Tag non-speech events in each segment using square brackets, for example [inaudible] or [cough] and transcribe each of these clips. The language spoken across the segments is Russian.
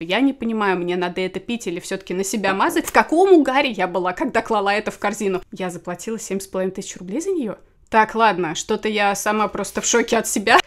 Я не понимаю, мне надо это пить или все-таки на себя мазать. В каком угаре я была, когда клала это в корзину? Я заплатила 7,5 тысяч рублей за нее? Так, ладно, что-то я сама просто в шоке от себя.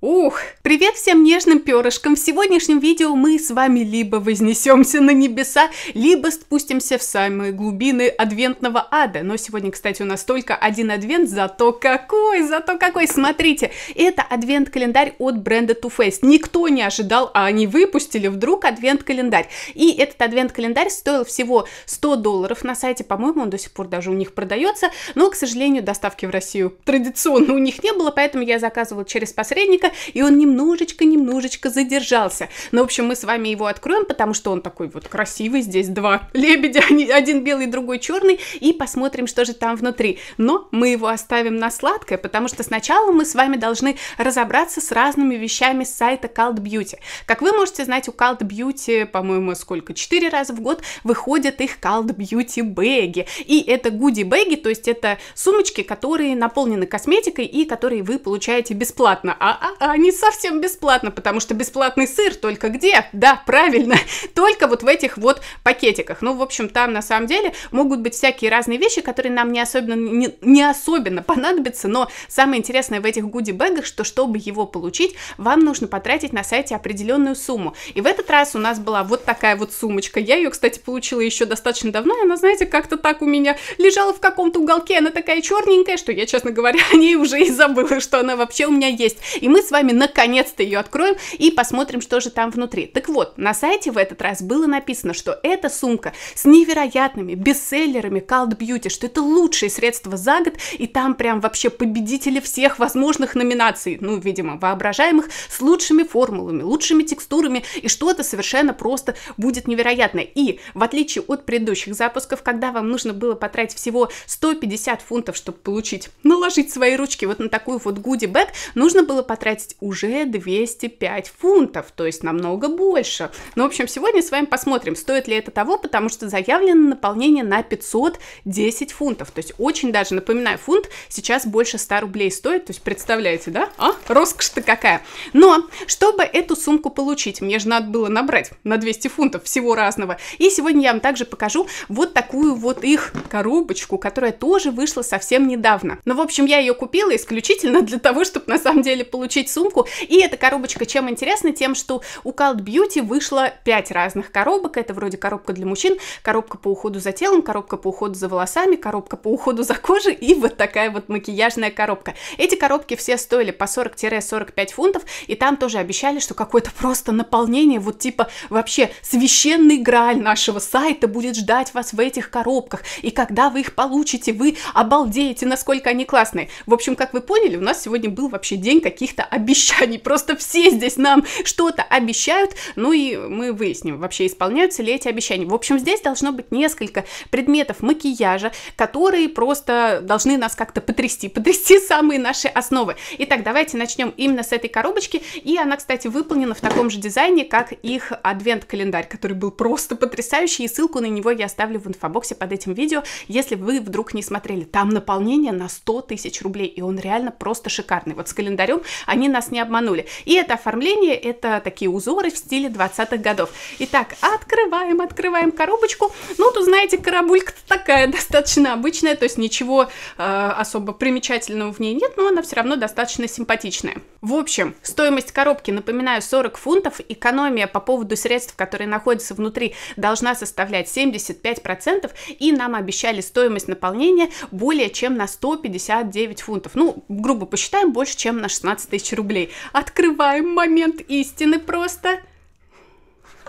Ух! Привет всем нежным перышкам! В сегодняшнем видео мы с вами либо вознесемся на небеса, либо спустимся в самые глубины адвентного ада. Но сегодня, кстати, у нас только один адвент, зато какой, зато какой! Смотрите, это адвент-календарь от бренда Too Faced. Никто не ожидал, а они выпустили вдруг адвент-календарь. И этот адвент-календарь стоил всего 100 долларов на сайте, по-моему, он до сих пор даже у них продается, но, к сожалению, доставки в Россию традиционно у них не было, поэтому я заказывала через посредника, [laughs] и он немножечко-немножечко задержался. Ну, в общем, мы с вами его откроем, потому что он такой вот красивый, здесь два лебедя, [laughs] один белый, другой черный, и посмотрим, что же там внутри. Но мы его оставим на сладкое, потому что сначала мы с вами должны разобраться с разными вещами с сайта Cult Beauty. Как вы можете знать, у Cult Beauty, по-моему, сколько, четыре раза в год выходят их Cult Beauty бэги. И это гуди бэги, то есть это сумочки, которые наполнены косметикой и которые вы получаете бесплатно. А, а а не совсем бесплатно, потому что бесплатный сыр только где? Да, правильно, [laughs] только вот в этих вот пакетиках. Ну, в общем, там на самом деле могут быть всякие разные вещи, которые нам не особенно, не, не особенно понадобятся, но самое интересное в этих гуди-бэгах, что чтобы его получить, вам нужно потратить на сайте определенную сумму. И в этот раз у нас была вот такая вот сумочка. Я ее, кстати, получила еще достаточно давно, и она, знаете, как-то так у меня лежала в каком-то уголке, она такая черненькая, что я, честно говоря, [laughs] о ней уже и забыла, что она вообще у меня есть. И мы с вами наконец-то ее откроем и посмотрим, что же там внутри. Так вот, на сайте в этот раз было написано, что эта сумка с невероятными бестселлерами Cult Beauty, что это лучшее средство за год, и там прям вообще победители всех возможных номинаций, ну, видимо, воображаемых, с лучшими формулами, лучшими текстурами, и что-то совершенно просто будет невероятно. И в отличие от предыдущих запусков, когда вам нужно было потратить всего 150 фунтов, чтобы получить, наложить свои ручки вот на такую вот гуди-бэк, нужно было потратить потратить уже 205 фунтов, то есть намного больше. Ну, в общем, сегодня с вами посмотрим, стоит ли это того, потому что заявлено наполнение на 510 фунтов, то есть очень даже, напоминаю, фунт сейчас больше 100 рублей стоит, то есть представляете, да? А? Роскошь-то какая. Но, чтобы эту сумку получить, мне же надо было набрать на 200 фунтов всего разного. И сегодня я вам также покажу вот такую вот их коробочку, которая тоже вышла совсем недавно. Но, ну, в общем, я ее купила исключительно для того, чтобы на самом деле получить получить сумку. И эта коробочка чем интересна? Тем, что у Cult Beauty вышло 5 разных коробок. Это вроде коробка для мужчин, коробка по уходу за телом, коробка по уходу за волосами, коробка по уходу за кожей и вот такая вот макияжная коробка. Эти коробки все стоили по 40-45 фунтов, и там тоже обещали, что какое-то просто наполнение, вот типа вообще священный грааль нашего сайта будет ждать вас в этих коробках. И когда вы их получите, вы обалдеете, насколько они классные. В общем, как вы поняли, у нас сегодня был вообще день каких-то обещаний. Просто все здесь нам что-то обещают, ну и мы выясним, вообще исполняются ли эти обещания. В общем, здесь должно быть несколько предметов макияжа, которые просто должны нас как-то потрясти, потрясти самые наши основы. Итак, давайте начнем именно с этой коробочки. И она, кстати, выполнена в таком же дизайне, как их адвент-календарь, который был просто потрясающий. И ссылку на него я оставлю в инфобоксе под этим видео, если вы вдруг не смотрели. Там наполнение на 100 тысяч рублей, и он реально просто шикарный. Вот с календарем они нас не обманули. И это оформление, это такие узоры в стиле 20-х годов. Итак, открываем, открываем коробочку. Ну, тут, знаете, карабулька-то такая [laughs] достаточно обычная, то есть ничего э, особо примечательного в ней нет, но она все равно достаточно симпатичная. В общем, стоимость коробки, напоминаю, 40 фунтов. Экономия по поводу средств, которые находятся внутри, должна составлять 75%. И нам обещали стоимость наполнения более чем на 159 фунтов. Ну, грубо посчитаем, больше, чем на 16 тысяч рублей. Открываем момент истины просто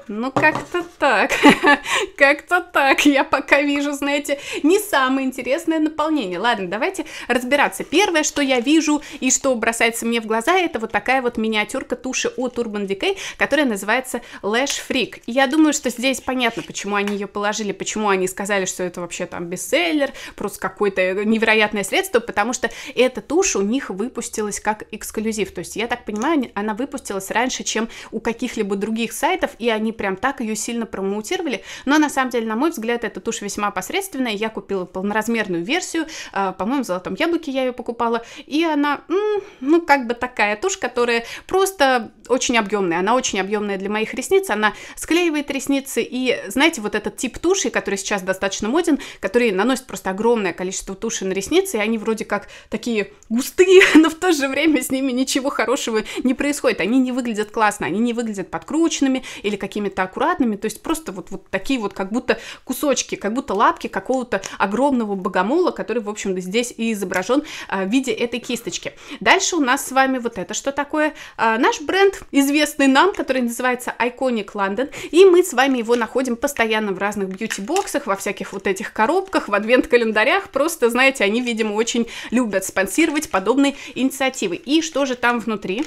ну как-то так, [laughs] как-то так, я пока вижу, знаете, не самое интересное наполнение. Ладно, давайте разбираться. Первое, что я вижу и что бросается мне в глаза, это вот такая вот миниатюрка туши от Urban Decay, которая называется Lash Freak. я думаю, что здесь понятно, почему они ее положили, почему они сказали, что это вообще там бестселлер, просто какое-то невероятное средство, потому что эта тушь у них выпустилась как эксклюзив. То есть, я так понимаю, она выпустилась раньше, чем у каких-либо других сайтов, и они прям так ее сильно промоутировали, но на самом деле, на мой взгляд, эта тушь весьма посредственная, я купила полноразмерную версию, э, по-моему, в «Золотом яблоке» я ее покупала, и она, м-м, ну, как бы такая тушь, которая просто очень объемная, она очень объемная для моих ресниц, она склеивает ресницы, и, знаете, вот этот тип туши, который сейчас достаточно моден, который наносит просто огромное количество туши на ресницы, и они вроде как такие густые, [laughs] но в то же время с ними ничего хорошего не происходит, они не выглядят классно, они не выглядят подкрученными или какими то какими-то аккуратными, то есть просто вот, вот такие вот как будто кусочки, как будто лапки какого-то огромного богомола, который, в общем-то, здесь и изображен а, в виде этой кисточки. Дальше у нас с вами вот это что такое? А, наш бренд, известный нам, который называется Iconic London, и мы с вами его находим постоянно в разных бьюти-боксах, во всяких вот этих коробках, в адвент-календарях, просто, знаете, они, видимо, очень любят спонсировать подобные инициативы. И что же там внутри?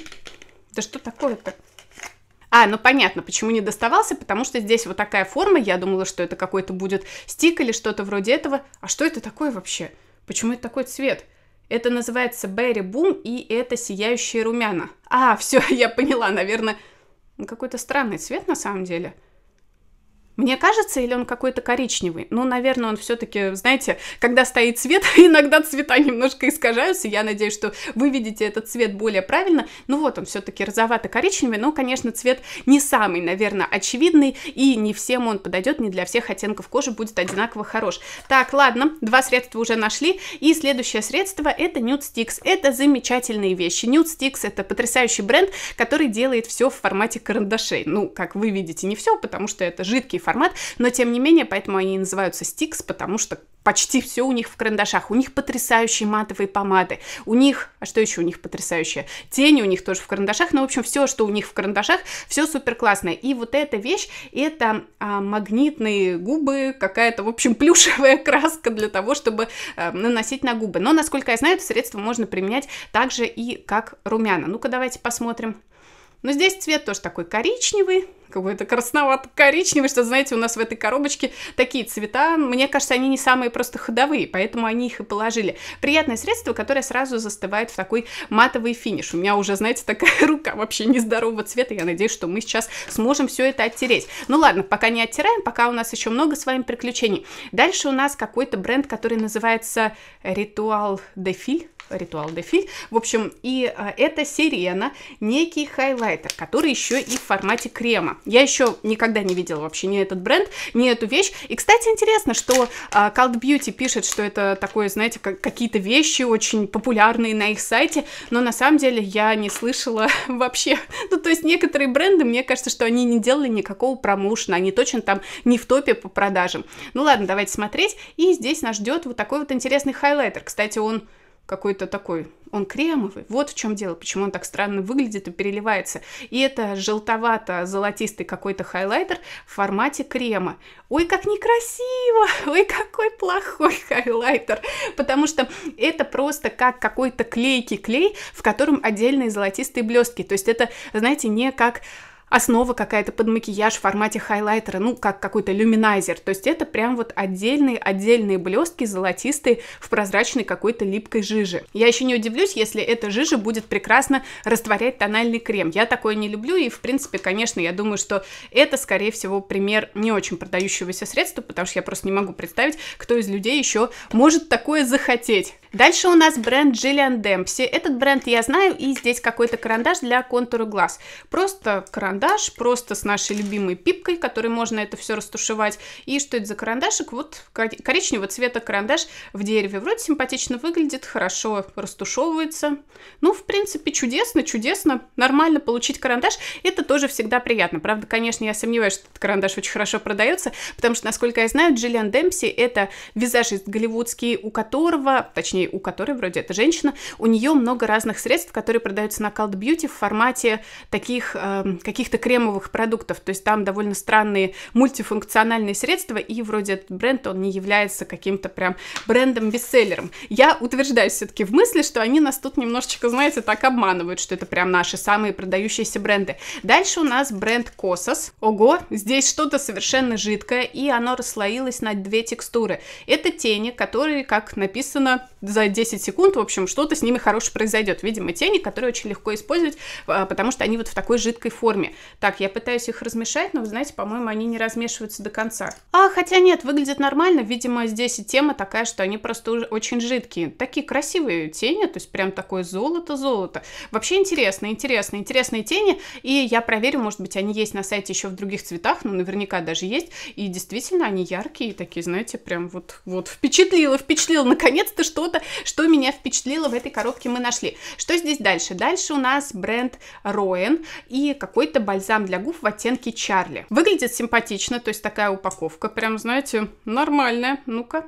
Да что такое-то? А, ну понятно, почему не доставался, потому что здесь вот такая форма, я думала, что это какой-то будет стик или что-то вроде этого. А что это такое вообще? Почему это такой цвет? Это называется Берри Бум, и это сияющие румяна. А, [laughs] все, я поняла, наверное, ну, какой-то странный цвет на самом деле. Мне кажется, или он какой-то коричневый. Ну, наверное, он все-таки, знаете, когда стоит цвет, [laughs] иногда цвета немножко искажаются. Я надеюсь, что вы видите этот цвет более правильно. Ну вот он все-таки розовато-коричневый, но, конечно, цвет не самый, наверное, очевидный. И не всем он подойдет, не для всех оттенков кожи будет одинаково хорош. Так, ладно, два средства уже нашли. И следующее средство это Nude Sticks. Это замечательные вещи. Nude Sticks это потрясающий бренд, который делает все в формате карандашей. Ну, как вы видите, не все, потому что это жидкий формат, но тем не менее, поэтому они и называются стикс, потому что почти все у них в карандашах. У них потрясающие матовые помады. У них, а что еще у них потрясающее? Тени у них тоже в карандашах. Ну, в общем, все, что у них в карандашах, все супер классное. И вот эта вещь, это а, магнитные губы, какая-то, в общем, плюшевая [laughs] краска для того, чтобы а, наносить на губы. Но, насколько я знаю, это средство можно применять также и как румяна. Ну-ка, давайте посмотрим. Но здесь цвет тоже такой коричневый, какой-то красновато-коричневый, что, знаете, у нас в этой коробочке такие цвета, мне кажется, они не самые просто ходовые, поэтому они их и положили. Приятное средство, которое сразу застывает в такой матовый финиш. У меня уже, знаете, такая [laughs] рука вообще нездорового цвета, я надеюсь, что мы сейчас сможем все это оттереть. Ну ладно, пока не оттираем, пока у нас еще много с вами приключений. Дальше у нас какой-то бренд, который называется Ритуал Defil, ритуал дефи. В общем, и э, а, это сирена, некий хайлайтер, который еще и в формате крема. Я еще никогда не видела вообще ни этот бренд, ни эту вещь. И, кстати, интересно, что э, Cult Beauty пишет, что это такое, знаете, как, какие-то вещи очень популярные на их сайте, но на самом деле я не слышала [laughs] вообще. Ну, то есть некоторые бренды, мне кажется, что они не делали никакого промоушена, они точно там не в топе по продажам. Ну ладно, давайте смотреть. И здесь нас ждет вот такой вот интересный хайлайтер. Кстати, он какой-то такой, он кремовый. Вот в чем дело, почему он так странно выглядит и переливается. И это желтовато-золотистый какой-то хайлайтер в формате крема. Ой, как некрасиво! [laughs] Ой, какой плохой хайлайтер! Потому что это просто как какой-то клейкий клей, в котором отдельные золотистые блестки. То есть это, знаете, не как основа какая-то под макияж в формате хайлайтера, ну, как какой-то люминайзер. То есть это прям вот отдельные-отдельные блестки золотистые в прозрачной какой-то липкой жиже. Я еще не удивлюсь, если эта жижа будет прекрасно растворять тональный крем. Я такое не люблю, и, в принципе, конечно, я думаю, что это, скорее всего, пример не очень продающегося средства, потому что я просто не могу представить, кто из людей еще может такое захотеть. Дальше у нас бренд Jillian Dempsey. Этот бренд я знаю, и здесь какой-то карандаш для контура глаз. Просто карандаш, просто с нашей любимой пипкой, которой можно это все растушевать. И что это за карандашик? Вот коричневого цвета карандаш в дереве. Вроде симпатично выглядит, хорошо растушевывается. Ну, в принципе, чудесно, чудесно. Нормально получить карандаш. Это тоже всегда приятно. Правда, конечно, я сомневаюсь, что этот карандаш очень хорошо продается, потому что, насколько я знаю, Джиллиан Демпси это визажист голливудский, у которого, точнее, компании, у которой вроде это женщина, у нее много разных средств, которые продаются на Cult Beauty в формате таких э, каких-то кремовых продуктов. То есть там довольно странные мультифункциональные средства, и вроде этот бренд, он не является каким-то прям брендом-бестселлером. Я утверждаю все-таки в мысли, что они нас тут немножечко, знаете, так обманывают, что это прям наши самые продающиеся бренды. Дальше у нас бренд Косос. Ого, здесь что-то совершенно жидкое, и оно расслоилось на две текстуры. Это тени, которые, как написано, за 10 секунд, в общем, что-то с ними хорошее произойдет. Видимо, тени, которые очень легко использовать, а, потому что они вот в такой жидкой форме. Так, я пытаюсь их размешать, но, вы знаете, по-моему, они не размешиваются до конца. А, хотя нет, выглядит нормально. Видимо, здесь и тема такая, что они просто уже очень жидкие. Такие красивые тени, то есть прям такое золото-золото. Вообще интересно, интересно, интересные тени. И я проверю, может быть, они есть на сайте еще в других цветах, но наверняка даже есть. И действительно, они яркие, такие, знаете, прям вот, вот впечатлило, впечатлило. Наконец-то что-то что меня впечатлило в этой коробке мы нашли. Что здесь дальше? Дальше у нас бренд Роен и какой-то бальзам для губ в оттенке Чарли. Выглядит симпатично, то есть такая упаковка, прям, знаете, нормальная. Ну-ка,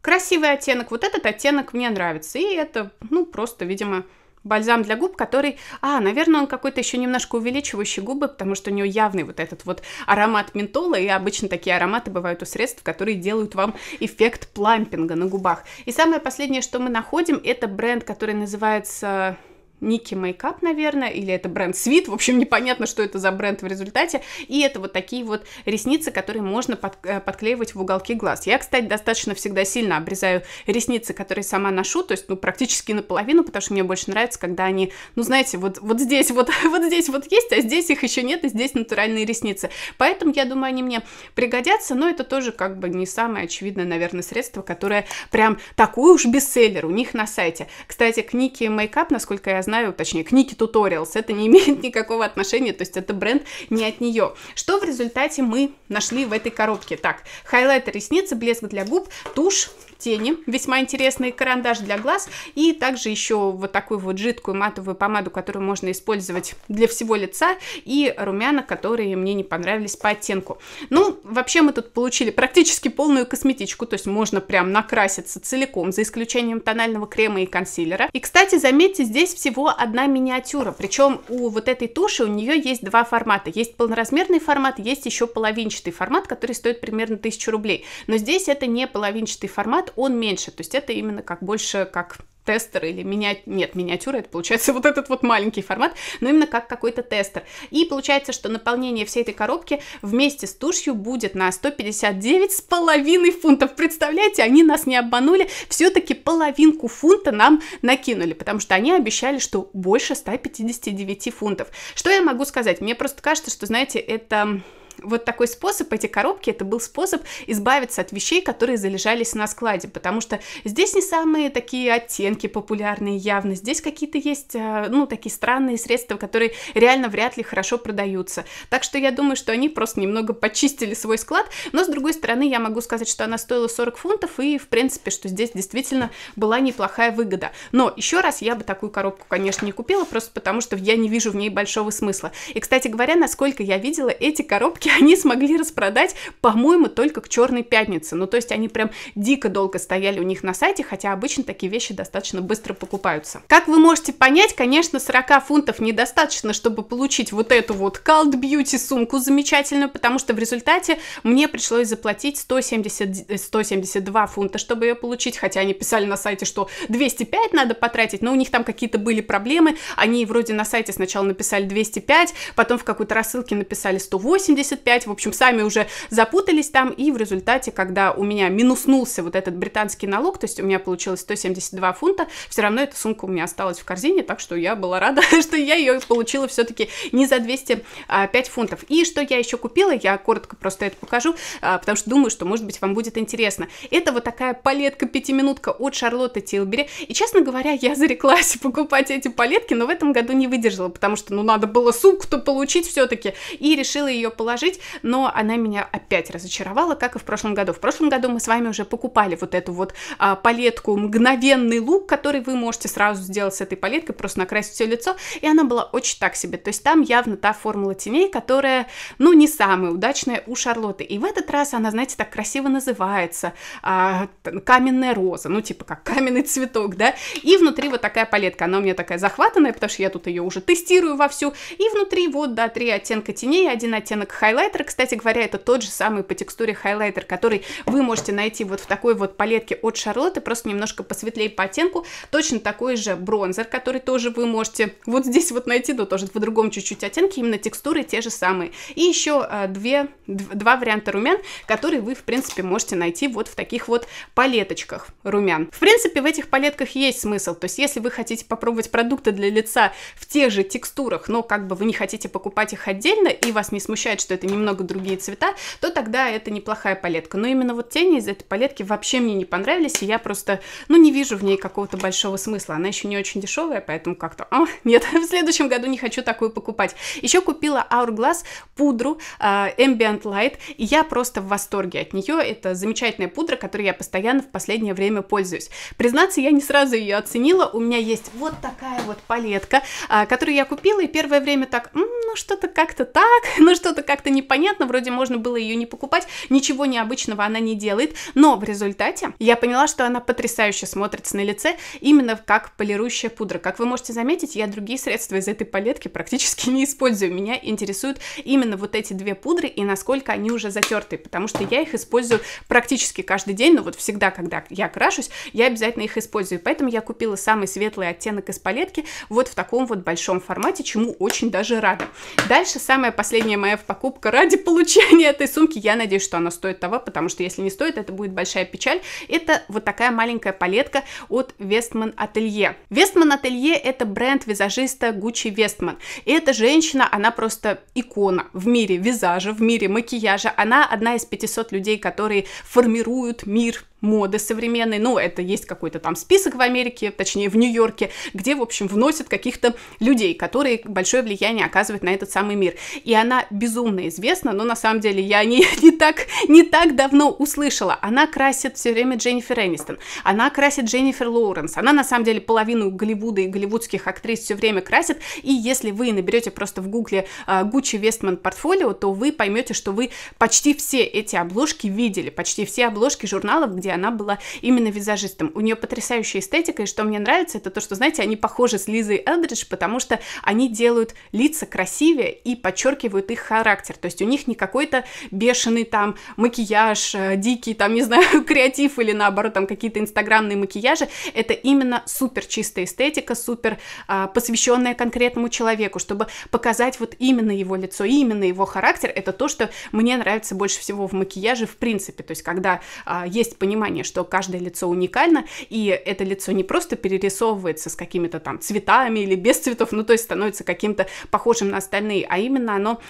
красивый оттенок, вот этот оттенок мне нравится. И это, ну, просто, видимо, бальзам для губ, который, а, наверное, он какой-то еще немножко увеличивающий губы, потому что у него явный вот этот вот аромат ментола, и обычно такие ароматы бывают у средств, которые делают вам эффект плампинга на губах. И самое последнее, что мы находим, это бренд, который называется Ники Мейкап, наверное, или это бренд Свит, в общем, [laughs] непонятно, что это за бренд в результате, и это вот такие вот ресницы, которые можно под, э, подклеивать в уголки глаз. Я, кстати, достаточно всегда сильно обрезаю ресницы, которые сама ношу, то есть, ну, практически наполовину, потому что мне больше нравится, когда они, ну, знаете, вот, вот здесь вот, [laughs] вот здесь вот есть, а здесь их еще нет, и здесь натуральные ресницы. Поэтому, я думаю, они мне пригодятся, но это тоже как бы не самое очевидное, наверное, средство, которое прям такой уж бестселлер у них на сайте. Кстати, к Ники Мейкап, насколько я знаю, точнее, к Ники Tutorials. Это не [laughs] имеет никакого отношения, то есть это бренд не от нее. Что в результате мы нашли в этой коробке? Так, хайлайтер ресницы, блеск для губ, тушь, тени, весьма интересный карандаш для глаз, и также еще вот такую вот жидкую матовую помаду, которую можно использовать для всего лица, и румяна, которые мне не понравились по оттенку. Ну, вообще мы тут получили практически полную косметичку, то есть можно прям накраситься целиком, за исключением тонального крема и консилера. И, кстати, заметьте, здесь всего одна миниатюра, причем у вот этой туши у нее есть два формата. Есть полноразмерный формат, есть еще половинчатый формат, который стоит примерно 1000 рублей. Но здесь это не половинчатый формат, формат, он меньше. То есть это именно как больше как тестер или менять нет, миниатюра, это получается [laughs] вот этот вот маленький формат, но именно как какой-то тестер. И получается, что наполнение всей этой коробки вместе с тушью будет на 159 с половиной фунтов. Представляете, они нас не обманули, все-таки половинку фунта нам накинули, потому что они обещали, что больше 159 фунтов. Что я могу сказать? Мне просто кажется, что, знаете, это вот такой способ, эти коробки, это был способ избавиться от вещей, которые залежались на складе, потому что здесь не самые такие оттенки популярные явно, здесь какие-то есть, а, ну, такие странные средства, которые реально вряд ли хорошо продаются. Так что я думаю, что они просто немного почистили свой склад, но с другой стороны я могу сказать, что она стоила 40 фунтов и, в принципе, что здесь действительно была неплохая выгода. Но еще раз я бы такую коробку, конечно, не купила, просто потому что я не вижу в ней большого смысла. И, кстати говоря, насколько я видела, эти коробки и [laughs] они смогли распродать, по-моему, только к Черной пятнице. Ну, то есть они прям дико долго стояли у них на сайте, хотя обычно такие вещи достаточно быстро покупаются. Как вы можете понять, конечно, 40 фунтов недостаточно, чтобы получить вот эту вот Cult Beauty сумку замечательную, потому что в результате мне пришлось заплатить 170, 172 э, фунта, чтобы ее получить, хотя они писали на сайте, что 205 надо потратить, но у них там какие-то были проблемы, они вроде на сайте сначала написали 205, потом в какой-то рассылке написали 180, 35, в общем, сами уже запутались там, и в результате, когда у меня минуснулся вот этот британский налог, то есть у меня получилось 172 фунта, все равно эта сумка у меня осталась в корзине, так что я была рада, [laughs] что я ее получила все-таки не за 205 фунтов. И что я еще купила, я коротко просто это покажу, а, потому что думаю, что, может быть, вам будет интересно. Это вот такая палетка пятиминутка от Шарлотты Тилбери. И, честно говоря, я зареклась [laughs] покупать эти палетки, но в этом году не выдержала, потому что, ну, надо было сумку-то получить все-таки, и решила ее положить предложить, но она меня опять разочаровала, как и в прошлом году. В прошлом году мы с вами уже покупали вот эту вот а, палетку «Мгновенный лук», который вы можете сразу сделать с этой палеткой, просто накрасить все лицо, и она была очень так себе. То есть там явно та формула теней, которая, ну, не самая удачная у Шарлотты. И в этот раз она, знаете, так красиво называется а, «Каменная роза», ну, типа как каменный цветок, да, и внутри вот такая палетка. Она у меня такая захватанная, потому что я тут ее уже тестирую вовсю, и внутри вот, да, три оттенка теней, один оттенок хайлайта, хайлайтер, кстати говоря, это тот же самый по текстуре хайлайтер, который вы можете найти вот в такой вот палетке от Шарлотты, просто немножко посветлее по оттенку. Точно такой же бронзер, который тоже вы можете вот здесь вот найти, но тоже в другом чуть-чуть оттенке, именно текстуры те же самые. И еще э, две, два варианта румян, которые вы, в принципе, можете найти вот в таких вот палеточках румян. В принципе, в этих палетках есть смысл, то есть если вы хотите попробовать продукты для лица в тех же текстурах, но как бы вы не хотите покупать их отдельно, и вас не смущает, что это немного другие цвета, то тогда это неплохая палетка. Но именно вот тени из этой палетки вообще мне не понравились, и я просто, ну, не вижу в ней какого-то большого смысла. Она еще не очень дешевая, поэтому как-то, о, нет, [laughs] в следующем году не хочу такую покупать. Еще купила Hourglass пудру uh, Ambient Light, и я просто в восторге от нее. Это замечательная пудра, которой я постоянно в последнее время пользуюсь. Признаться, я не сразу ее оценила. У меня есть вот такая вот палетка, uh, которую я купила, и первое время так, ну, что-то как-то так, [laughs] ну, что-то как-то непонятно, вроде можно было ее не покупать, ничего необычного она не делает, но в результате я поняла, что она потрясающе смотрится на лице, именно как полирующая пудра. Как вы можете заметить, я другие средства из этой палетки практически [laughs] не использую, меня интересуют именно вот эти две пудры и насколько они уже затертые, потому что я их использую практически каждый день, но вот всегда, когда я крашусь, я обязательно их использую, поэтому я купила самый светлый оттенок из палетки вот в таком вот большом формате, чему очень даже рада. Дальше самая последняя моя покупка покупка ради [laughs] получения этой сумки. Я надеюсь, что она стоит того, потому что если не стоит, это будет большая печаль. Это вот такая маленькая палетка от Westman Atelier. Westman Atelier это бренд визажиста Gucci Westman. И эта женщина, она просто икона в мире визажа, в мире макияжа. Она одна из 500 людей, которые формируют мир моды современной, ну, это есть какой-то там список в Америке, точнее, в Нью-Йорке, где, в общем, вносят каких-то людей, которые большое влияние оказывают на этот самый мир. И она безумно известна, но на самом деле я не, [laughs] не, так, не так давно услышала. Она красит все время Дженнифер Энистон, она красит Дженнифер Лоуренс, она на самом деле половину Голливуда и голливудских актрис все время красит, и если вы наберете просто в гугле а, Гуччи Вестман портфолио, то вы поймете, что вы почти все эти обложки видели, почти все обложки журналов, где где она была именно визажистом. У нее потрясающая эстетика, и что мне нравится, это то, что, знаете, они похожи с Лизой Элдридж, потому что они делают лица красивее и подчеркивают их характер. То есть у них не какой-то бешеный там макияж, э, дикий там, не знаю, [laughs] креатив или наоборот там какие-то инстаграмные макияжи. Это именно супер чистая эстетика, супер а, посвященная конкретному человеку, чтобы показать вот именно его лицо, именно его характер. Это то, что мне нравится больше всего в макияже в принципе. То есть когда а, есть понимание понимание, что каждое лицо уникально, и это лицо не просто перерисовывается с какими-то там цветами или без цветов, ну то есть становится каким-то похожим на остальные, а именно оно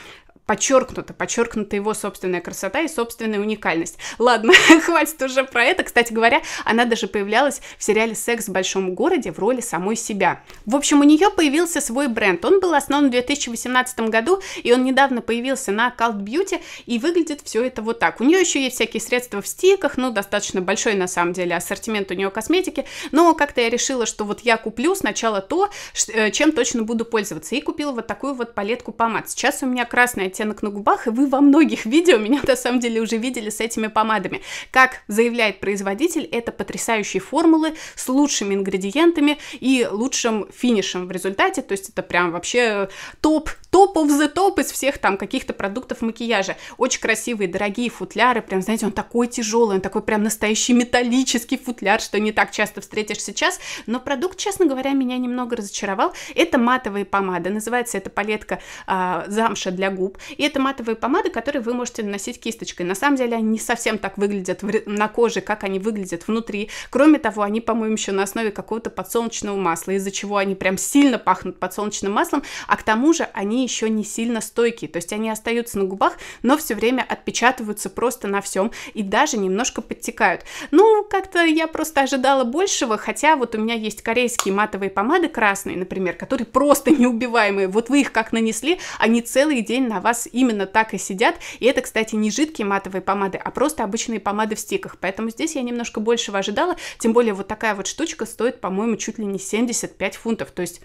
подчеркнуто, подчеркнута его собственная красота и собственная уникальность. Ладно, [laughs] хватит уже про это. Кстати говоря, она даже появлялась в сериале «Секс в большом городе» в роли самой себя. В общем, у нее появился свой бренд. Он был основан в 2018 году, и он недавно появился на Cult Beauty, и выглядит все это вот так. У нее еще есть всякие средства в стиках, ну, достаточно большой на самом деле ассортимент у нее косметики, но как-то я решила, что вот я куплю сначала то, э, чем точно буду пользоваться, и купила вот такую вот палетку помад. Сейчас у меня красная оттенок на губах, и вы во многих [laughs] видео меня на самом деле уже видели с этими помадами. Как заявляет производитель, это потрясающие формулы с лучшими ингредиентами и лучшим финишем в результате, то есть это прям вообще топ топ of the топ из всех там каких-то продуктов макияжа. Очень красивые, дорогие футляры, прям, знаете, он такой тяжелый, он такой прям настоящий металлический футляр, что не так часто встретишь сейчас, но продукт, честно говоря, меня немного разочаровал. Это матовые помады, называется эта палетка а, замша для губ. И это матовые помады, которые вы можете наносить кисточкой. На самом деле они не совсем так выглядят на коже, как они выглядят внутри. Кроме того, они, по-моему, еще на основе какого-то подсолнечного масла, из-за чего они прям сильно пахнут подсолнечным маслом, а к тому же они еще не сильно стойкие, то есть они остаются на губах, но все время отпечатываются просто на всем и даже немножко подтекают. Ну, как-то я просто ожидала большего, хотя вот у меня есть корейские матовые помады красные, например, которые просто [laughs] неубиваемые. Вот вы их как нанесли, они целый день на вас вас именно так и сидят. И это, кстати, не жидкие матовые помады, а просто обычные помады в стиках. Поэтому здесь я немножко большего ожидала. Тем более вот такая вот штучка стоит, по-моему, чуть ли не 75 фунтов. То есть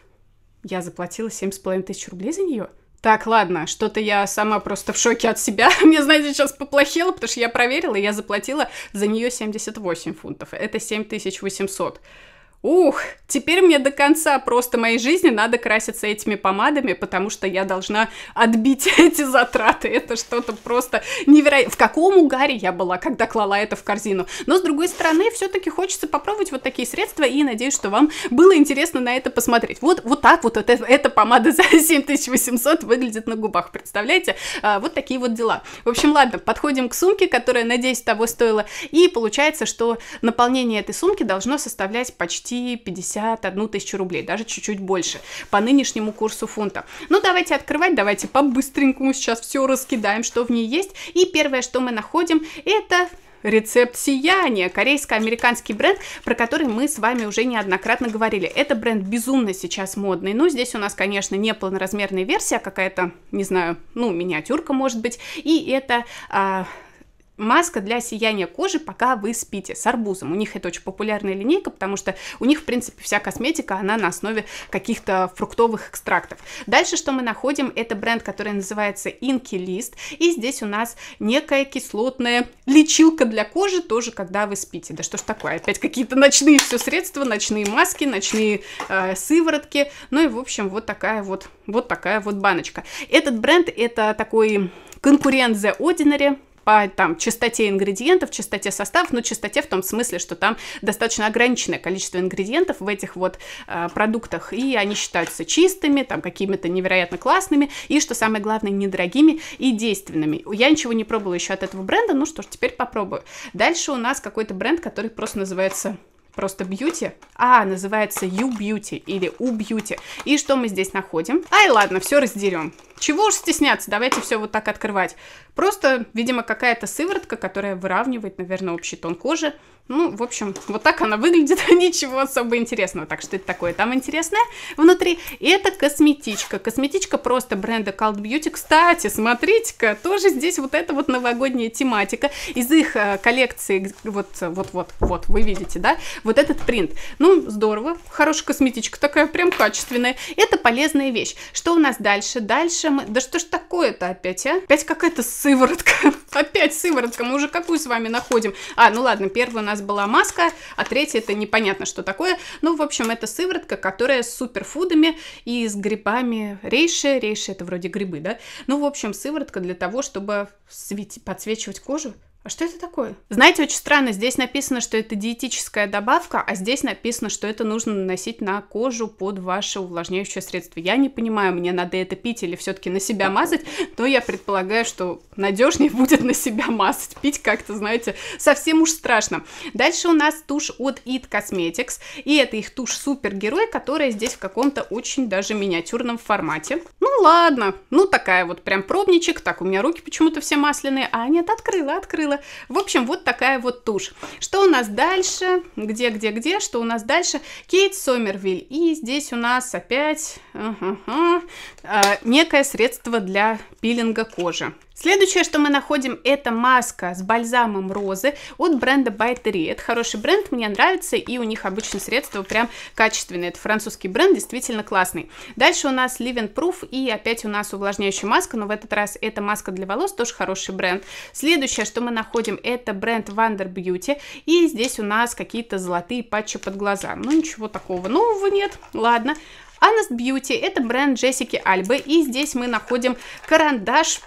я заплатила 7,5 тысяч рублей за нее. Так, ладно, что-то я сама просто в шоке от себя. [laughs] Мне, знаете, сейчас поплохело, потому что я проверила, и я заплатила за нее 78 фунтов. Это 7800. Ух, теперь мне до конца просто моей жизни надо краситься этими помадами, потому что я должна отбить [laughs] эти затраты. Это что-то просто невероятно. В каком угаре я была, когда клала это в корзину. Но, с другой стороны, все-таки хочется попробовать вот такие средства, и надеюсь, что вам было интересно на это посмотреть. Вот, вот так вот, вот эта, эта помада за 7800 [laughs] выглядит на губах, представляете? А, вот такие вот дела. В общем, ладно, подходим к сумке, которая, надеюсь, того стоила, и получается, что наполнение этой сумки должно составлять почти 50-51 тысячу рублей, даже чуть-чуть больше по нынешнему курсу фунта. Ну, давайте открывать, давайте по-быстренькому сейчас все раскидаем, что в ней есть. И первое, что мы находим, это рецепт сияния, корейско-американский бренд, про который мы с вами уже неоднократно говорили. Это бренд безумно сейчас модный, но ну, здесь у нас, конечно, не полноразмерная версия, а какая-то, не знаю, ну, миниатюрка, может быть, и это... А, маска для сияния кожи, пока вы спите, с арбузом. У них это очень популярная линейка, потому что у них, в принципе, вся косметика, она на основе каких-то фруктовых экстрактов. Дальше, что мы находим, это бренд, который называется Inky List, и здесь у нас некая кислотная лечилка для кожи, тоже когда вы спите. Да что ж такое, опять какие-то ночные все средства, ночные маски, ночные э, сыворотки, ну и, в общем, вот такая вот, вот такая вот баночка. Этот бренд, это такой конкурент The Ordinary, по там, частоте ингредиентов, чистоте составов, но чистоте в том смысле, что там достаточно ограниченное количество ингредиентов в этих вот э, продуктах, и они считаются чистыми, там какими-то невероятно классными, и, что самое главное, недорогими и действенными. Я ничего не пробовала еще от этого бренда, ну что ж, теперь попробую. Дальше у нас какой-то бренд, который просто называется просто Beauty, а называется You Beauty или U Beauty. И что мы здесь находим? Ай, ладно, все разделим. Чего уж стесняться, давайте все вот так открывать. Просто, видимо, какая-то сыворотка, которая выравнивает, наверное, общий тон кожи. Ну, в общем, вот так она выглядит, [laughs] а ничего особо интересного. Так что это такое там интересное внутри. И это косметичка. Косметичка просто бренда Cult Beauty. Кстати, смотрите-ка, тоже здесь вот эта вот новогодняя тематика. Из их э, коллекции, вот, вот, вот, вот, вы видите, да, вот этот принт. Ну, здорово, хорошая косметичка такая, прям качественная. Это полезная вещь. Что у нас дальше? Дальше мы... Да что ж такое-то опять, а? Опять какая-то сыворотка. [laughs] опять сыворотка. Мы уже какую с вами находим? А, ну ладно, первая у нас была маска, а третья это непонятно, что такое. Ну, в общем, это сыворотка, которая с суперфудами и с грибами рейши. Рейши это вроде грибы, да? Ну, в общем, сыворотка для того, чтобы подсвечивать кожу. А что это такое? Знаете, очень странно, здесь написано, что это диетическая добавка, а здесь написано, что это нужно наносить на кожу под ваше увлажняющее средство. Я не понимаю, мне надо это пить или все-таки на себя мазать, но я предполагаю, что надежнее [laughs] будет на себя мазать. Пить как-то, знаете, совсем уж страшно. Дальше у нас тушь от It Cosmetics, и это их тушь супергерой, которая здесь в каком-то очень даже миниатюрном формате ладно, ну такая вот прям пробничек, так у меня руки почему-то все масляные, а нет, открыла, открыла. В общем, вот такая вот тушь. Что у нас дальше? Где, где, где? Что у нас дальше? Кейт Сомервиль. И здесь у нас опять uh -huh -huh, некое средство для пилинга кожи. Следующее, что мы находим, это маска с бальзамом розы от бренда By Three. Это хороший бренд, мне нравится, и у них обычно средства прям качественные. Это французский бренд, действительно классный. Дальше у нас Living Proof, и опять у нас увлажняющая маска, но в этот раз это маска для волос, тоже хороший бренд. Следующее, что мы находим, это бренд Wonder Beauty, и здесь у нас какие-то золотые патчи под глаза. Ну, ничего такого нового нет, ладно. Honest Beauty – это бренд Джессики Альбы, и здесь мы находим карандаш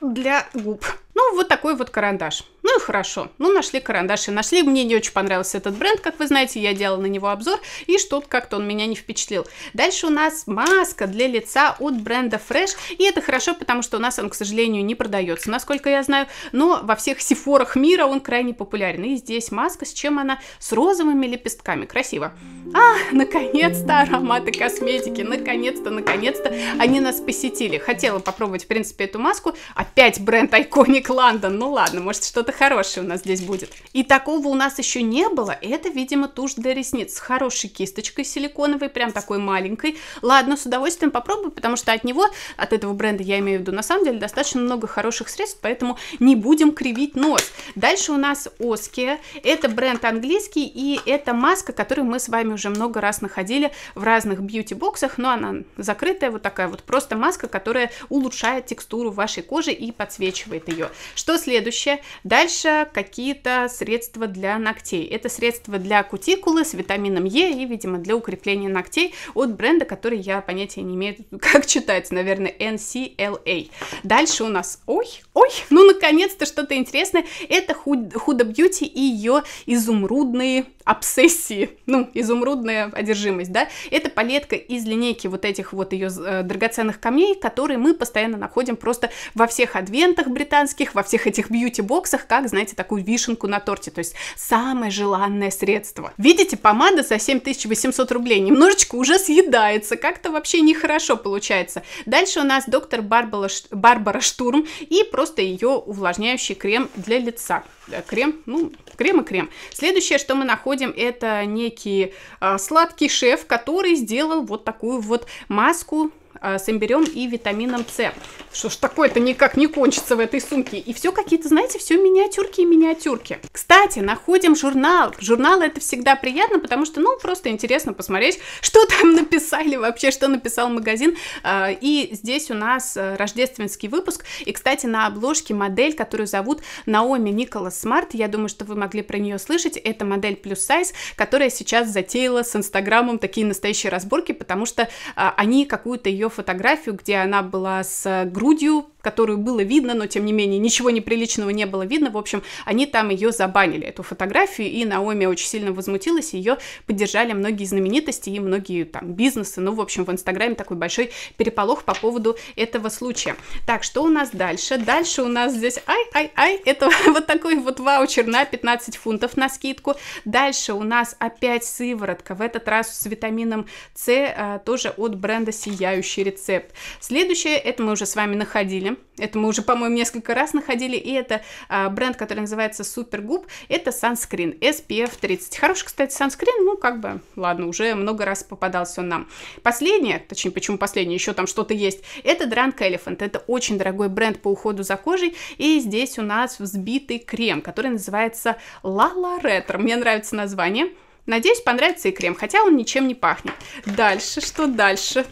для губ. Ну, вот такой вот карандаш. Ну и хорошо. Ну, нашли карандаши, нашли. Мне не очень понравился этот бренд, как вы знаете, я делала на него обзор, и что-то как-то он меня не впечатлил. Дальше у нас маска для лица от бренда Fresh, и это хорошо, потому что у нас он, к сожалению, не продается, насколько я знаю, но во всех сифорах мира он крайне популярен. И здесь маска, с чем она? С розовыми лепестками. Красиво. Красиво а, наконец-то ароматы косметики, наконец-то, наконец-то они нас посетили. Хотела попробовать, в принципе, эту маску. Опять бренд Iconic London. Ну ладно, может, что-то хорошее у нас здесь будет. И такого у нас еще не было. Это, видимо, тушь для ресниц с хорошей кисточкой силиконовой, прям такой маленькой. Ладно, с удовольствием попробую, потому что от него, от этого бренда, я имею в виду, на самом деле достаточно много хороших средств, поэтому не будем кривить нос. Дальше у нас Оския. Это бренд английский, и это маска, которую мы с вами уже уже много раз находили в разных бьюти-боксах, но она закрытая, вот такая вот просто маска, которая улучшает текстуру вашей кожи и подсвечивает ее. Что следующее? Дальше какие-то средства для ногтей. Это средство для кутикулы с витамином Е и, видимо, для укрепления ногтей от бренда, который я понятия не имею, [laughs] как читается, наверное, NCLA. А. Дальше у нас, ой, ой, ну наконец-то что-то интересное. Это Huda Beauty и ее изумрудные обсессии, ну, изумрудная одержимость, да, это палетка из линейки вот этих вот ее э, драгоценных камней, которые мы постоянно находим просто во всех адвентах британских, во всех этих бьюти-боксах, как, знаете, такую вишенку на торте, то есть самое желанное средство. Видите, помада за 7800 рублей немножечко уже съедается, как-то вообще нехорошо получается. Дальше у нас доктор Барбара, Барбара Штурм и просто ее увлажняющий крем для лица. Э, крем, ну, крем и крем. Следующее, что мы находим, это некий э, сладкий шеф, который сделал вот такую вот маску а, с имбирем и витамином С. Что ж такое-то никак не кончится в этой сумке. И все какие-то, знаете, все миниатюрки и миниатюрки. Кстати, находим журнал. Журнал это всегда приятно, потому что, ну, просто интересно посмотреть, [laughs] что там написали вообще, что написал магазин. А, и здесь у нас э, рождественский выпуск. И, кстати, на обложке модель, которую зовут Наоми Николас Смарт. Я думаю, что вы могли про нее слышать. Это модель плюс сайз, которая сейчас затеяла с Инстаграмом такие настоящие разборки, потому что а, они какую-то ее фотографию, где она была с грудью, которую было видно, но тем не менее ничего неприличного не было видно. В общем, они там ее забанили, эту фотографию, и Наоми очень сильно возмутилась, ее поддержали многие знаменитости и многие там бизнесы. Ну, в общем, в Инстаграме такой большой переполох по поводу этого случая. Так, что у нас дальше? Дальше у нас здесь, ай-ай-ай, это [laughs] вот такой вот ваучер на 15 фунтов на скидку. Дальше у нас опять сыворотка, в этот раз с витамином С, э, тоже от бренда «Сияющий следующий рецепт. Следующее, это мы уже с вами находили. Это мы уже, по-моему, несколько раз находили. И это а, бренд, который называется Супергуб. Это санскрин SPF 30. Хороший, кстати, санскрин. Ну, как бы, ладно, уже много раз попадался он нам. Последнее, точнее, почему последнее, еще там что-то есть. Это Drunk Elephant. Это очень дорогой бренд по уходу за кожей. И здесь у нас взбитый крем, который называется Lala Retro. Мне нравится название. Надеюсь, понравится и крем, хотя он ничем не пахнет. Дальше, что дальше?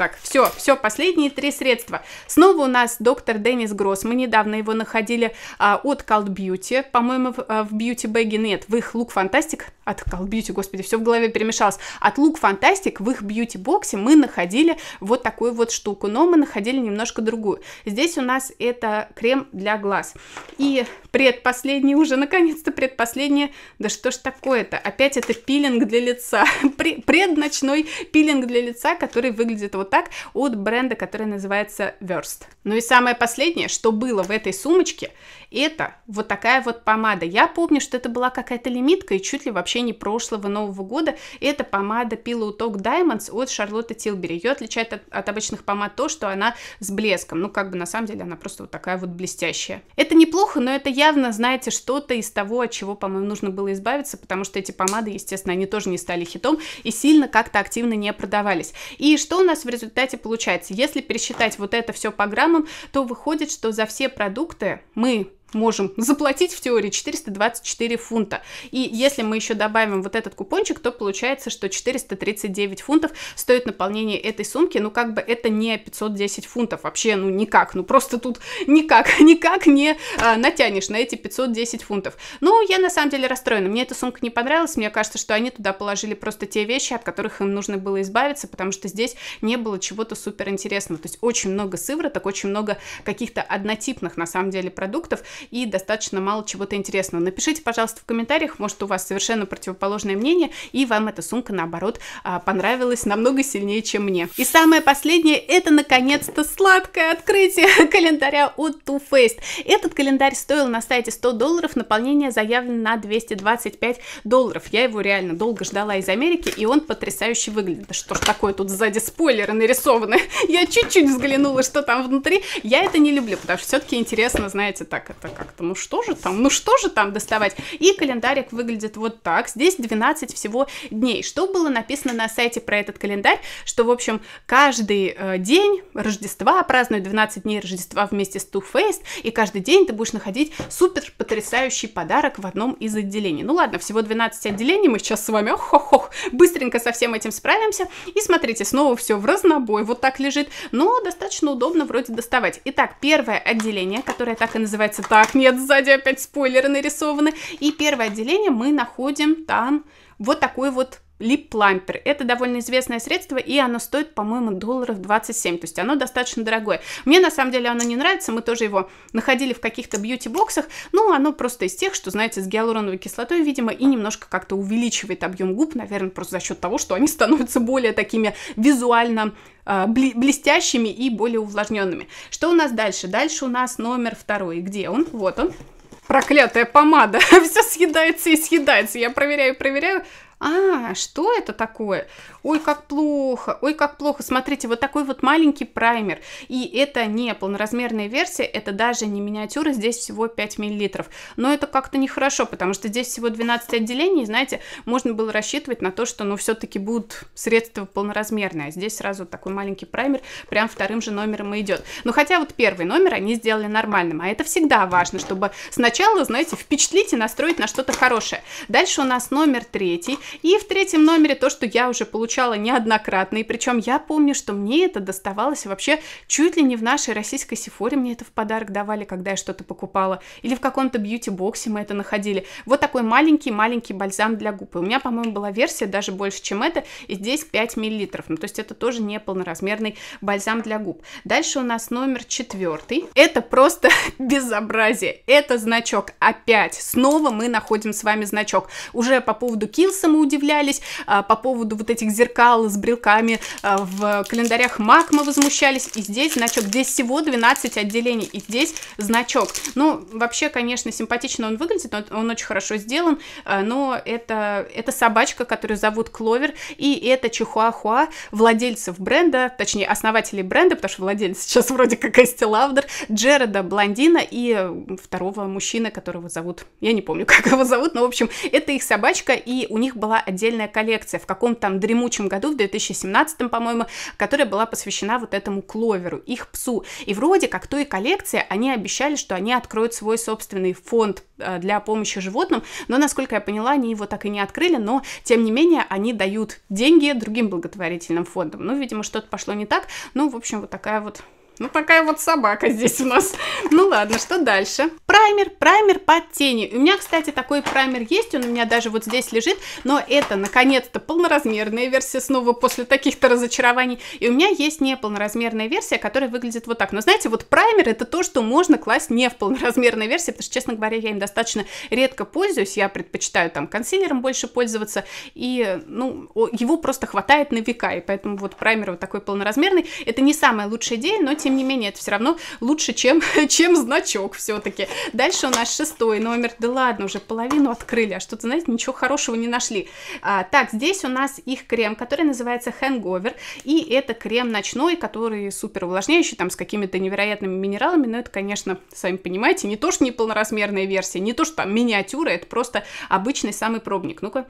Так, все, все, последние три средства. Снова у нас доктор Деннис Гросс. Мы недавно его находили а, от Cult Beauty. По-моему, в, а, в Beauty Baggy нет. В их лук фантастик от Call Beauty, господи, все в голове перемешалось, от Look Fantastic в их бьюти-боксе мы находили вот такую вот штуку, но мы находили немножко другую. Здесь у нас это крем для глаз. И предпоследний, уже наконец-то предпоследний, да что ж такое-то, опять это пилинг для лица, [laughs] предночной пилинг для лица, который выглядит вот так от бренда, который называется Verst. Ну и самое последнее, что было в этой сумочке, это вот такая вот помада. Я помню, что это была какая-то лимитка и чуть ли вообще не прошлого Нового года. Это помада Pillow Talk Diamonds от Шарлотты Тилбери. Ее отличает от, от обычных помад то, что она с блеском. Ну, как бы на самом деле она просто вот такая вот блестящая. Это неплохо, но это явно, знаете, что-то из того, от чего, по-моему, нужно было избавиться, потому что эти помады, естественно, они тоже не стали хитом и сильно как-то активно не продавались. И что у нас в результате получается? Если пересчитать вот это все по граммам, то выходит, что за все продукты мы можем заплатить в теории 424 фунта. И если мы еще добавим вот этот купончик, то получается, что 439 фунтов стоит наполнение этой сумки. Ну, как бы это не 510 фунтов. Вообще, ну, никак. Ну, просто тут никак, [laughs] никак не а, натянешь на эти 510 фунтов. Ну, я на самом деле расстроена. Мне эта сумка не понравилась. Мне кажется, что они туда положили просто те вещи, от которых им нужно было избавиться, потому что здесь не было чего-то суперинтересного. То есть очень много сывороток, очень много каких-то однотипных, на самом деле, продуктов и достаточно мало чего-то интересного. Напишите, пожалуйста, в комментариях, может, у вас совершенно противоположное мнение, и вам эта сумка, наоборот, а, понравилась намного сильнее, чем мне. И самое последнее, это, наконец-то, сладкое открытие [laughs] календаря от Too Faced. Этот календарь стоил на сайте 100 долларов, наполнение заявлено на 225 долларов. Я его реально долго ждала из Америки, и он потрясающе выглядит. что ж такое, тут сзади спойлеры нарисованы. [laughs] Я чуть-чуть взглянула, что там внутри. Я это не люблю, потому что все-таки интересно, знаете, так это как-то, ну что же там, ну что же там доставать? И календарик выглядит вот так. Здесь 12 всего дней. Что было написано на сайте про этот календарь? Что, в общем, каждый э, день Рождества празднуют 12 дней Рождества вместе с Too Faced, и каждый день ты будешь находить супер потрясающий подарок в одном из отделений. Ну ладно, всего 12 отделений, мы сейчас с вами ох, ох, ох, быстренько со всем этим справимся. И смотрите, снова все в разнобой вот так лежит, но достаточно удобно вроде доставать. Итак, первое отделение, которое так и называется так. Нет, сзади опять спойлеры нарисованы. И первое отделение мы находим там вот такой вот Лип Плампер. Это довольно известное средство, и оно стоит, по-моему, долларов 27. То есть оно достаточно дорогое. Мне на самом деле оно не нравится. Мы тоже его находили в каких-то бьюти-боксах. Ну, оно просто из тех, что, знаете, с гиалуроновой кислотой, видимо, и немножко как-то увеличивает объем губ, наверное, просто за счет того, что они [laughs] становятся более такими визуально а, блестящими и более увлажненными. Что у нас дальше? Дальше у нас номер второй. Где он? Вот он проклятая помада, [laughs] все съедается и съедается. Я проверяю, проверяю, а, что это такое? Ой, как плохо, ой, как плохо. Смотрите, вот такой вот маленький праймер. И это не полноразмерная версия, это даже не миниатюра, здесь всего 5 мл. Но это как-то нехорошо, потому что здесь всего 12 отделений, знаете, можно было рассчитывать на то, что, ну, все-таки будут средства полноразмерные. А здесь сразу такой маленький праймер, прям вторым же номером и идет. Но ну, хотя вот первый номер они сделали нормальным, а это всегда важно, чтобы сначала, знаете, впечатлить и настроить на что-то хорошее. Дальше у нас номер третий. И в третьем номере то, что я уже получала неоднократно, и причем я помню, что мне это доставалось вообще чуть ли не в нашей российской сифоре мне это в подарок давали, когда я что-то покупала, или в каком-то бьюти-боксе мы это находили. Вот такой маленький-маленький бальзам для губ. И у меня, по-моему, была версия даже больше, чем это, и здесь 5 миллилитров. Ну, то есть это тоже не полноразмерный бальзам для губ. Дальше у нас номер четвертый. Это просто [laughs] безобразие. Это значок опять. Снова мы находим с вами значок. Уже по поводу Килса мы удивлялись, а, по поводу вот этих зеркал с брелками а, в календарях МАК мы возмущались, и здесь значок, здесь всего 12 отделений, и здесь значок. Ну, вообще, конечно, симпатично он выглядит, он, очень хорошо сделан, а, но это, это собачка, которую зовут Кловер, и это Чихуахуа, владельцев бренда, точнее, основателей бренда, потому что владелец сейчас вроде как Эсти Лавдер, Джереда Блондина и второго мужчины, которого зовут, я не помню, [laughs] как его зовут, но, в общем, это их собачка, и у них была была отдельная коллекция в каком-то там дремучем году, в 2017, по-моему, которая была посвящена вот этому кловеру, их псу. И вроде как той коллекции они обещали, что они откроют свой собственный фонд э, для помощи животным, но, насколько я поняла, они его так и не открыли, но, тем не менее, они дают деньги другим благотворительным фондам. Ну, видимо, что-то пошло не так, ну, в общем, вот такая вот ну, такая вот собака здесь у нас. Ну, ладно, что дальше? Праймер, праймер под тени. У меня, кстати, такой праймер есть, он у меня даже вот здесь лежит, но это, наконец-то, полноразмерная версия снова после таких-то разочарований. И у меня есть неполноразмерная версия, которая выглядит вот так. Но, знаете, вот праймер это то, что можно класть не в полноразмерной версии, потому что, честно говоря, я им достаточно редко пользуюсь, я предпочитаю там консилером больше пользоваться, и, ну, его просто хватает на века, и поэтому вот праймер вот такой полноразмерный, это не самая лучшая идея, но тем тем не менее, это все равно лучше, чем, [laughs] чем значок все-таки. Дальше у нас шестой номер. Да ладно, уже половину открыли, а что-то, знаете, ничего хорошего не нашли. А, так, здесь у нас их крем, который называется Hangover, и это крем ночной, который супер увлажняющий, там, с какими-то невероятными минералами, но это, конечно, сами понимаете, не то, что не полноразмерная версия, не то, что там миниатюра, это просто обычный самый пробник. Ну-ка,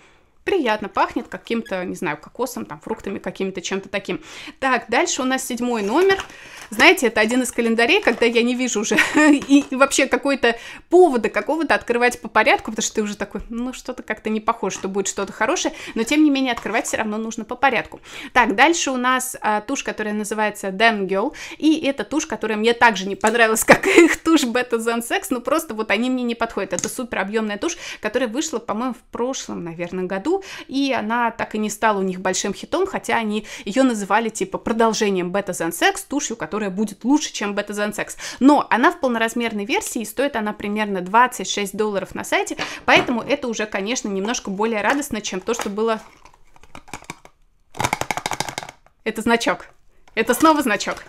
приятно, пахнет каким-то, не знаю, кокосом, там, фруктами какими-то, чем-то таким. Так, дальше у нас седьмой номер. Знаете, это один из календарей, когда я не вижу уже [laughs] и, вообще какой-то повода какого-то открывать по порядку, потому что ты уже такой, ну, что-то как-то не похоже, что будет что-то хорошее, но тем не менее открывать все равно нужно по порядку. Так, дальше у нас а, тушь, которая называется Dan Girl, и это тушь, которая мне также не понравилась, [laughs] как их тушь Beta Zen Sex, но просто вот они мне не подходят. Это супер объемная тушь, которая вышла, по-моему, в прошлом, наверное, году, и она так и не стала у них большим хитом, хотя они ее называли типа продолжением Beta Zen Sex, тушью, которая будет лучше, чем Beta Zen Sex. Но она в полноразмерной версии, и стоит она примерно 26 долларов на сайте, поэтому это уже, конечно, немножко более радостно, чем то, что было... Это значок. Это снова значок.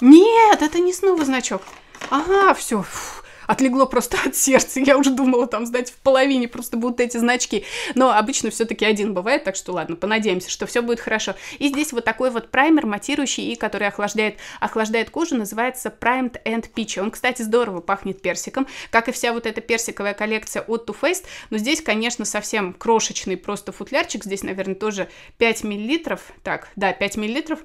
Нет, это не снова значок. Ага, все. Фу отлегло просто от сердца. Я уже думала, там, знаете, в половине просто будут эти значки. Но обычно все-таки один бывает, так что ладно, понадеемся, что все будет хорошо. И здесь вот такой вот праймер матирующий, и который охлаждает, охлаждает кожу, называется Primed and Peach. Он, кстати, здорово пахнет персиком, как и вся вот эта персиковая коллекция от Too Faced. Но здесь, конечно, совсем крошечный просто футлярчик. Здесь, наверное, тоже 5 миллилитров. Так, да, 5 миллилитров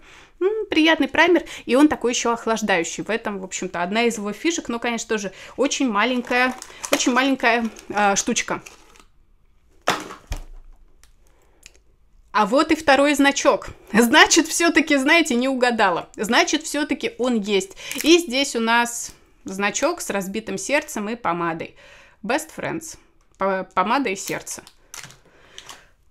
приятный праймер, и он такой еще охлаждающий. В этом, в общем-то, одна из его фишек, но, конечно, тоже очень маленькая, очень маленькая э, штучка. А вот и второй значок. Значит, все-таки, знаете, не угадала. Значит, все-таки он есть. И здесь у нас значок с разбитым сердцем и помадой. Best Friends. Помада и сердце.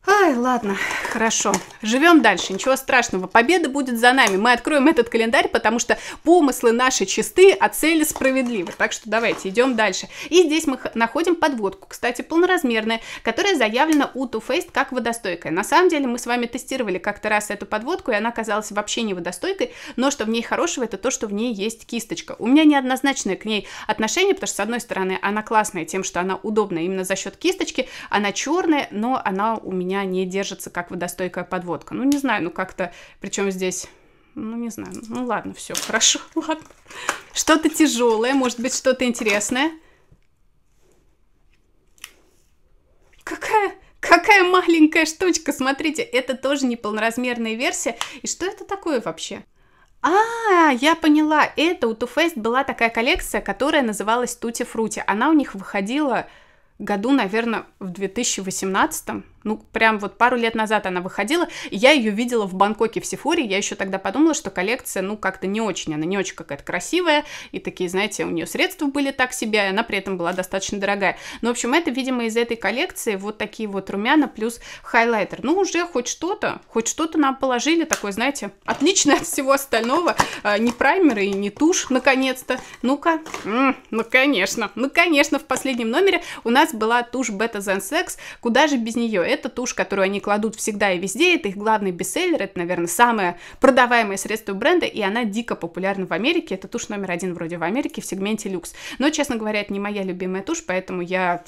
Ай, ладно, хорошо. Живем дальше, ничего страшного. Победа будет за нами. Мы откроем этот календарь, потому что помыслы наши чисты, а цели справедливы. Так что давайте идем дальше. И здесь мы находим подводку, кстати, полноразмерная, которая заявлена у Too Faced как водостойкая. На самом деле мы с вами тестировали как-то раз эту подводку, и она оказалась вообще не водостойкой, но что в ней хорошего, это то, что в ней есть кисточка. У меня неоднозначное к ней отношение, потому что, с одной стороны, она классная тем, что она удобная именно за счет кисточки, она черная, но она у меня меня не держится как водостойкая подводка. Ну, не знаю, ну как-то, причем здесь, ну, не знаю, ну ладно, все, [laughs] хорошо, ладно. Что-то тяжелое, может быть, что-то интересное. Какая какая маленькая штучка, смотрите, это тоже неполноразмерная версия. И что это такое вообще? А, я поняла, это у Too Faced была такая коллекция, которая называлась Тути Фрути. Она у них выходила году, наверное, в 2018 ну, прям вот пару лет назад она выходила, и я ее видела в Бангкоке в Сифоре, я еще тогда подумала, что коллекция, ну, как-то не очень, она не очень какая-то красивая, и такие, знаете, у нее средства были так себе, и она при этом была достаточно дорогая. Ну, в общем, это, видимо, из этой коллекции вот такие вот румяна плюс хайлайтер. Ну, уже хоть что-то, хоть что-то нам положили, такое, знаете, отличное от всего остального, а, не праймеры и не тушь, наконец-то. Ну-ка, ну, конечно, ну, конечно, в последнем номере у нас была тушь Beta Zen Sex, куда же без нее? это тушь, которую они кладут всегда и везде, это их главный бестселлер, это, наверное, самое продаваемое средство бренда, и она дико популярна в Америке, это тушь номер один вроде в Америке в сегменте люкс. Но, честно говоря, это не моя любимая тушь, поэтому я...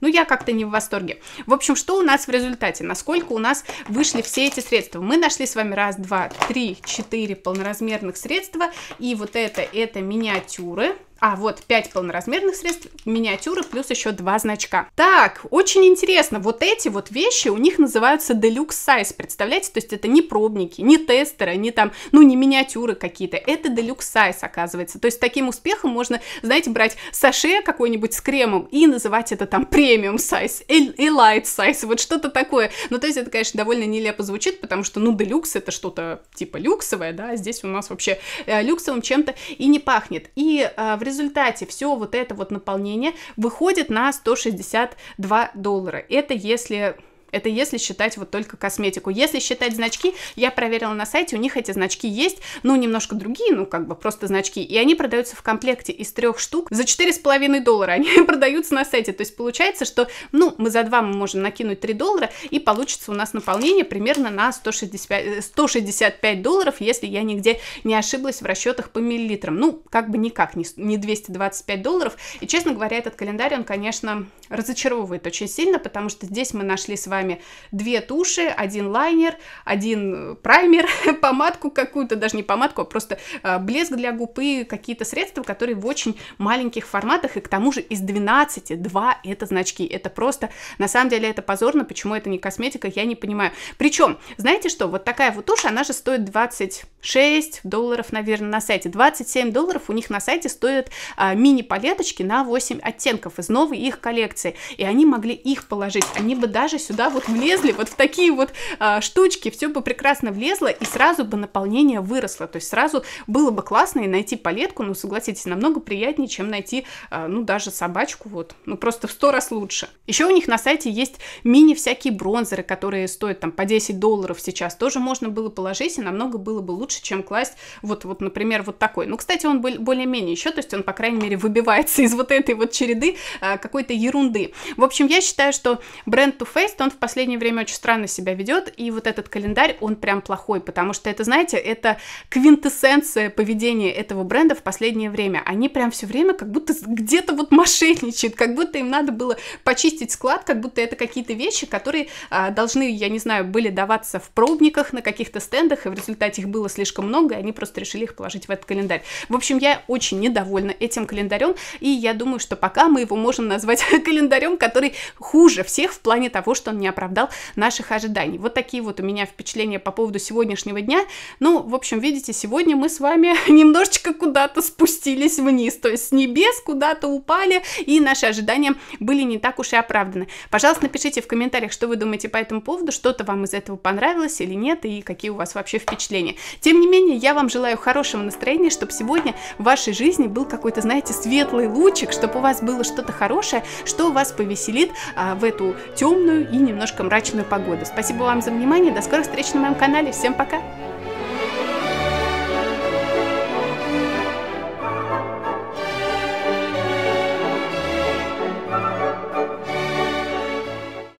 Ну, я как-то не в восторге. В общем, что у нас в результате? Насколько у нас вышли все эти средства? Мы нашли с вами раз, два, три, четыре полноразмерных средства. И вот это, это миниатюры. А, вот 5 полноразмерных средств, миниатюры плюс еще 2 значка. Так, очень интересно, вот эти вот вещи у них называются deluxe size, представляете? То есть это не пробники, не тестеры, не там, ну не миниатюры какие-то, это deluxe size оказывается. То есть таким успехом можно, знаете, брать саше какой-нибудь с кремом и называть это там премиум size, э, э, light size, вот что-то такое. Ну то есть это, конечно, довольно нелепо звучит, потому что, ну, deluxe это что-то типа люксовое, да, а здесь у нас вообще э, люксовым чем-то и не пахнет. И э, результате все вот это вот наполнение выходит на 162 доллара. Это если это если считать вот только косметику. Если считать значки, я проверила на сайте, у них эти значки есть, ну, немножко другие, ну, как бы просто значки, и они продаются в комплекте из трех штук за 4,5 доллара. Они [laughs] продаются на сайте, то есть получается, что, ну, мы за два мы можем накинуть 3 доллара, и получится у нас наполнение примерно на 165, 165 э, долларов, если я нигде не ошиблась в расчетах по миллилитрам. Ну, как бы никак, не, не 225 долларов. И, честно говоря, этот календарь, он, конечно, разочаровывает очень сильно, потому что здесь мы нашли с вами вами две туши, один лайнер, один э, праймер, [laughs] помадку какую-то, даже не помадку, а просто э, блеск для губ и какие-то средства, которые в очень маленьких форматах, и к тому же из 12 2 это значки, это просто, на самом деле это позорно, почему это не косметика, я не понимаю. Причем, знаете что, вот такая вот тушь, она же стоит 26 долларов, наверное, на сайте, 27 долларов у них на сайте стоят а, мини-палеточки на 8 оттенков из новой их коллекции, и они могли их положить, они бы даже сюда вот влезли вот в такие вот а, штучки, все бы прекрасно влезло, и сразу бы наполнение выросло. То есть сразу было бы классно и найти палетку, ну, согласитесь, намного приятнее, чем найти, а, ну, даже собачку, вот, ну, просто в сто раз лучше. Еще у них на сайте есть мини всякие бронзеры, которые стоят там по 10 долларов сейчас, тоже можно было положить, и намного было бы лучше, чем класть вот, вот например, вот такой. Ну, кстати, он более-менее еще, то есть он, по крайней мере, выбивается [laughs] из вот этой вот череды а, какой-то ерунды. В общем, я считаю, что бренд Too Faced, он в последнее время очень странно себя ведет, и вот этот календарь, он прям плохой, потому что это, знаете, это квинтэссенция поведения этого бренда в последнее время. Они прям все время как будто где-то вот мошенничают, как будто им надо было почистить склад, как будто это какие-то вещи, которые а, должны, я не знаю, были даваться в пробниках на каких-то стендах, и в результате их было слишком много, и они просто решили их положить в этот календарь. В общем, я очень недовольна этим календарем, и я думаю, что пока мы его можем назвать [laughs] календарем, который хуже всех в плане того, что он не оправдал наших ожиданий. Вот такие вот у меня впечатления по поводу сегодняшнего дня. Ну, в общем, видите, сегодня мы с вами [laughs] немножечко куда-то спустились вниз, то есть с небес куда-то упали, и наши ожидания были не так уж и оправданы. Пожалуйста, напишите в комментариях, что вы думаете по этому поводу, что-то вам из этого понравилось или нет, и какие у вас вообще впечатления. Тем не менее, я вам желаю хорошего настроения, чтобы сегодня в вашей жизни был какой-то, знаете, светлый лучик, чтобы у вас было что-то хорошее, что вас повеселит а, в эту темную и не немножко мрачную погоду. Спасибо вам за внимание, до скорых встреч на моем канале, всем пока!